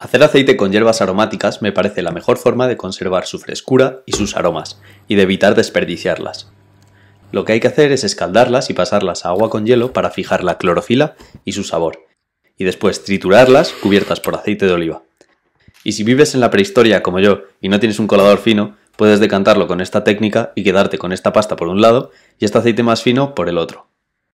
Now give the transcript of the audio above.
Hacer aceite con hierbas aromáticas me parece la mejor forma de conservar su frescura y sus aromas, y de evitar desperdiciarlas. Lo que hay que hacer es escaldarlas y pasarlas a agua con hielo para fijar la clorofila y su sabor, y después triturarlas cubiertas por aceite de oliva. Y si vives en la prehistoria como yo y no tienes un colador fino, puedes decantarlo con esta técnica y quedarte con esta pasta por un lado y este aceite más fino por el otro.